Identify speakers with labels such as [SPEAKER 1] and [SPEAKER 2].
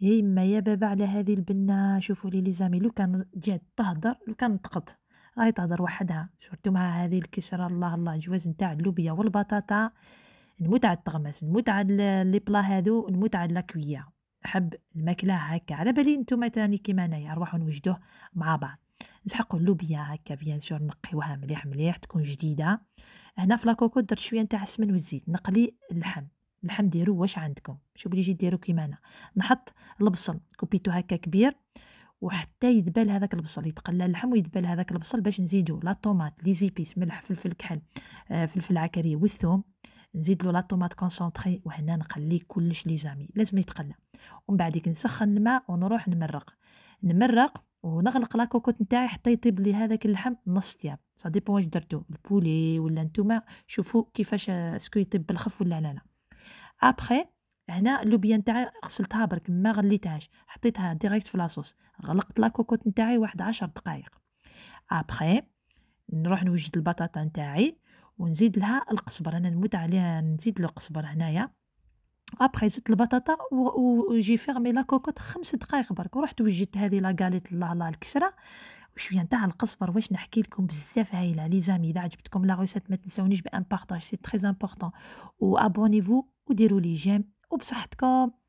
[SPEAKER 1] هي إيه، ما يا بابا على هذه البنه شوفوا لي لي زامي لو كان جات تهضر لو كان تقط راهي تهضر وحدها شفتو مع هذه الكسرة الله الله جواز نتاع اللوبيا والبطاطا نموت على التغمس نموت على لي بلا هذو نموت على لاكوية حب الماكلة هكا على بالي نتوما تاني كيما انايا نروحو نوجدوه مع بعض نسحقو اللوبيا هكا بيان سور نقيوها مليح مليح تكون جديدة هنا في لاكوكو درت شوية نتاع السمن والزيت نقلي اللحم نحن نديرو واش عندكم شو بلي ديرو ديرو انا نحط البصل كوبيتو هكا كبير وحتى يذبل هذاك البصل يتقلى اللحم ويذبل هذاك البصل باش نزيدو لا طوماط لي زيبيس ملح فلفل كحل آه فلفل عكري والثوم نزيد له لا طوماط كونسونطري وهنا نقليه كلش لي زامي لازم يتقلى ومن بعدك نسخن الماء ونروح نمرق نمرق ونغلق لاكوكوت نتاعي حتى يطيب لي هذاك اللحم نص تياب سا ديبون واش درتو البولي ولا نتوما شوفوا كيفاش آه، اسكو يطيب بالخف ولا لا لا ابخي هنا اللوبيا نتاعي غسلتها برك ما غليتهاش حطيتها ديريكت في لاصوص غلقت لاكوكوت نتاعي واحد عشر دقائق ابخي نروح نوجد البطاطا نتاعي ونزيد لها القصبر انا نموت عليها نزيد القصبر هنايا ابخي زدت البطاطا و... وجي فيغمي لا كوكوت خمس دقائق برك ورحت وجدت هذه لا قاليت لا لا الكسره وشويه نتاع القصبر واش نحكي لكم بزاف هايله لي زامي اذا عجبتكم لا ريسيت ما تنساونيش بان بارطاج سي تري امبورطون فو وديروا لي جيم وبصحتكم